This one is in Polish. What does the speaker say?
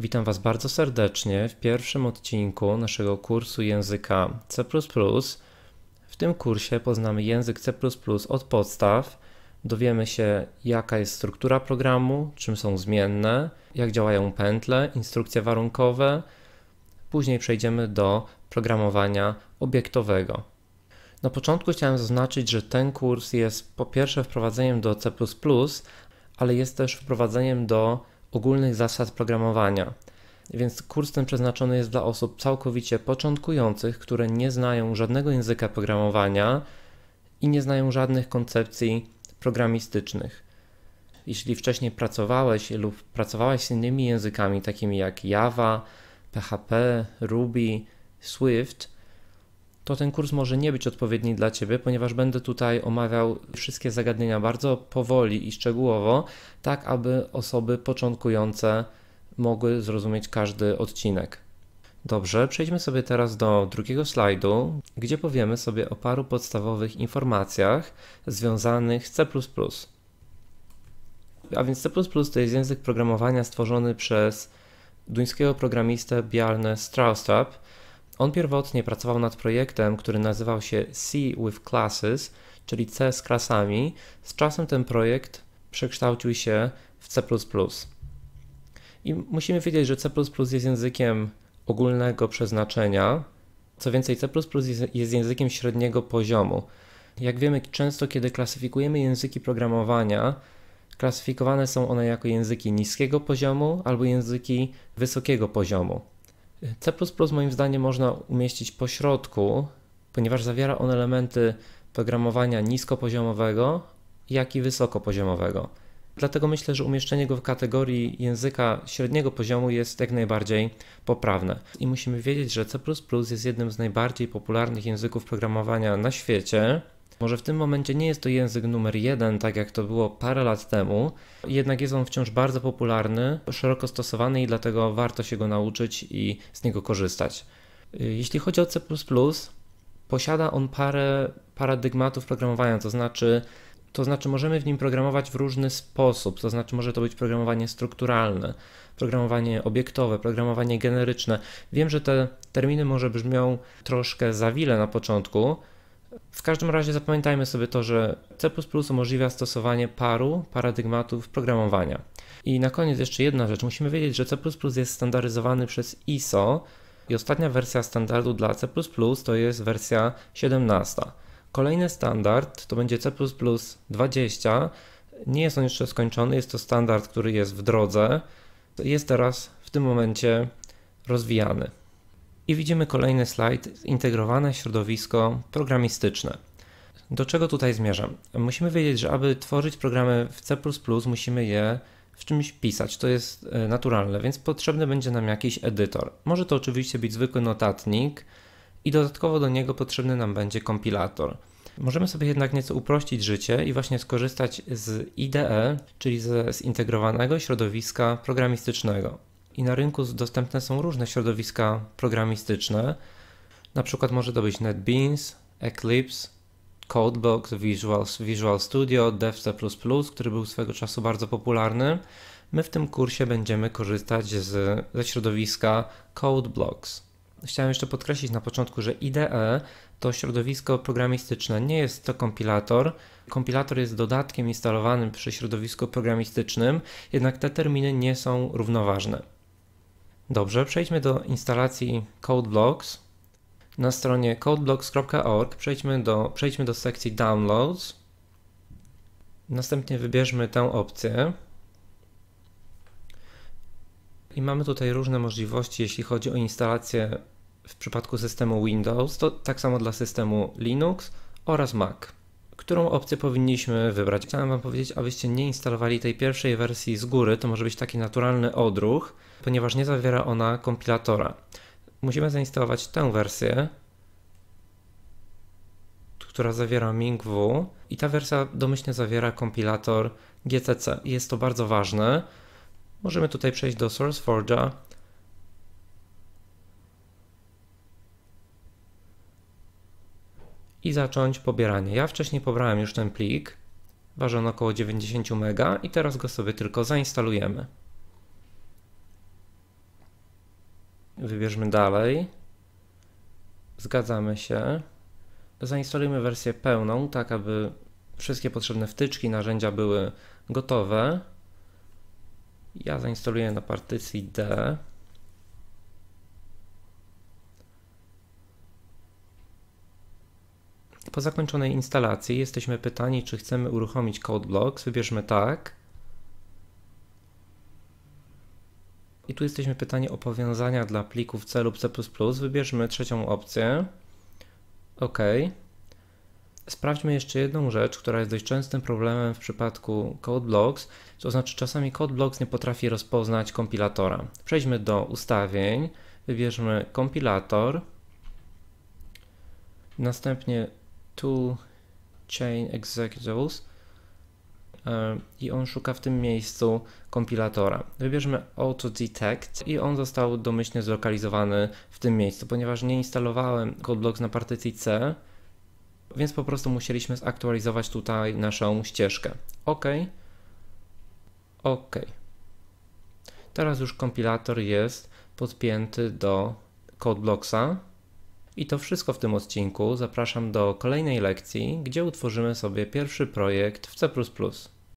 Witam Was bardzo serdecznie w pierwszym odcinku naszego kursu języka C. W tym kursie poznamy język C od podstaw. Dowiemy się, jaka jest struktura programu, czym są zmienne, jak działają pętle, instrukcje warunkowe. Później przejdziemy do programowania obiektowego. Na początku chciałem zaznaczyć, że ten kurs jest po pierwsze wprowadzeniem do C, ale jest też wprowadzeniem do ogólnych zasad programowania. Więc kurs ten przeznaczony jest dla osób całkowicie początkujących, które nie znają żadnego języka programowania i nie znają żadnych koncepcji programistycznych. Jeśli wcześniej pracowałeś lub pracowałaś z innymi językami, takimi jak Java, PHP, Ruby, Swift, to ten kurs może nie być odpowiedni dla Ciebie, ponieważ będę tutaj omawiał wszystkie zagadnienia bardzo powoli i szczegółowo, tak aby osoby początkujące mogły zrozumieć każdy odcinek. Dobrze, przejdźmy sobie teraz do drugiego slajdu, gdzie powiemy sobie o paru podstawowych informacjach związanych z C. A więc C to jest język programowania stworzony przez duńskiego programistę Bjarne Straustrup on pierwotnie pracował nad projektem, który nazywał się C with Classes, czyli C z klasami. Z czasem ten projekt przekształcił się w C. I musimy wiedzieć, że C jest językiem ogólnego przeznaczenia. Co więcej, C jest językiem średniego poziomu. Jak wiemy, często kiedy klasyfikujemy języki programowania, klasyfikowane są one jako języki niskiego poziomu albo języki wysokiego poziomu. C moim zdaniem można umieścić po środku, ponieważ zawiera on elementy programowania niskopoziomowego, jak i wysokopoziomowego. Dlatego myślę, że umieszczenie go w kategorii języka średniego poziomu jest jak najbardziej poprawne. I musimy wiedzieć, że C jest jednym z najbardziej popularnych języków programowania na świecie, może w tym momencie nie jest to język numer jeden, tak jak to było parę lat temu, jednak jest on wciąż bardzo popularny, szeroko stosowany i dlatego warto się go nauczyć i z niego korzystać. Y, jeśli chodzi o C, posiada on parę paradygmatów programowania, to znaczy, to znaczy możemy w nim programować w różny sposób, to znaczy może to być programowanie strukturalne, programowanie obiektowe, programowanie generyczne. Wiem, że te terminy może brzmią troszkę zawile na początku, w każdym razie zapamiętajmy sobie to, że C umożliwia stosowanie paru paradygmatów programowania. I na koniec jeszcze jedna rzecz. Musimy wiedzieć, że C jest standaryzowany przez ISO i ostatnia wersja standardu dla C to jest wersja 17. Kolejny standard to będzie C 20. Nie jest on jeszcze skończony, jest to standard, który jest w drodze. Jest teraz w tym momencie rozwijany. I widzimy kolejny slajd, zintegrowane środowisko programistyczne. Do czego tutaj zmierzam? Musimy wiedzieć, że aby tworzyć programy w C, musimy je w czymś pisać. To jest e, naturalne, więc potrzebny będzie nam jakiś edytor. Może to oczywiście być zwykły notatnik i dodatkowo do niego potrzebny nam będzie kompilator. Możemy sobie jednak nieco uprościć życie i właśnie skorzystać z IDE, czyli ze zintegrowanego środowiska programistycznego i na rynku dostępne są różne środowiska programistyczne. Na przykład może to być NetBeans, Eclipse, Codebox, Visual, Visual Studio, DevC++, który był swego czasu bardzo popularny. My w tym kursie będziemy korzystać z, ze środowiska CodeBlocks. Chciałem jeszcze podkreślić na początku, że IDE to środowisko programistyczne, nie jest to kompilator. Kompilator jest dodatkiem instalowanym przy środowisku programistycznym, jednak te terminy nie są równoważne. Dobrze, przejdźmy do instalacji CodeBlocks. Na stronie codeblocks.org przejdźmy do, przejdźmy do sekcji Downloads. Następnie wybierzmy tę opcję. I mamy tutaj różne możliwości, jeśli chodzi o instalację w przypadku systemu Windows, to tak samo dla systemu Linux oraz Mac którą opcję powinniśmy wybrać. Chciałem Wam powiedzieć, abyście nie instalowali tej pierwszej wersji z góry, to może być taki naturalny odruch, ponieważ nie zawiera ona kompilatora. Musimy zainstalować tę wersję, która zawiera MingW i ta wersja domyślnie zawiera kompilator GCC. Jest to bardzo ważne. Możemy tutaj przejść do SourceForge'a i zacząć pobieranie. Ja wcześniej pobrałem już ten plik, waży on około 90 MB i teraz go sobie tylko zainstalujemy. Wybierzmy dalej. Zgadzamy się. Zainstalujemy wersję pełną, tak aby wszystkie potrzebne wtyczki, narzędzia były gotowe. Ja zainstaluję na partycji D. Po zakończonej instalacji jesteśmy pytani, czy chcemy uruchomić Code Blocks. Wybierzmy tak. I tu jesteśmy pytani o powiązania dla plików C lub C++. Wybierzmy trzecią opcję. OK. Sprawdźmy jeszcze jedną rzecz, która jest dość częstym problemem w przypadku CodeBlocks, to znaczy czasami CodeBlocks nie potrafi rozpoznać kompilatora. Przejdźmy do ustawień, wybierzmy kompilator, następnie tool chain executables e, i on szuka w tym miejscu kompilatora. Wybierzmy auto detect i on został domyślnie zlokalizowany w tym miejscu, ponieważ nie instalowałem CodeBlocks na partycji C, więc po prostu musieliśmy zaktualizować tutaj naszą ścieżkę. OK. OK. Teraz już kompilator jest podpięty do CodeBlocksa. I to wszystko w tym odcinku. Zapraszam do kolejnej lekcji, gdzie utworzymy sobie pierwszy projekt w C.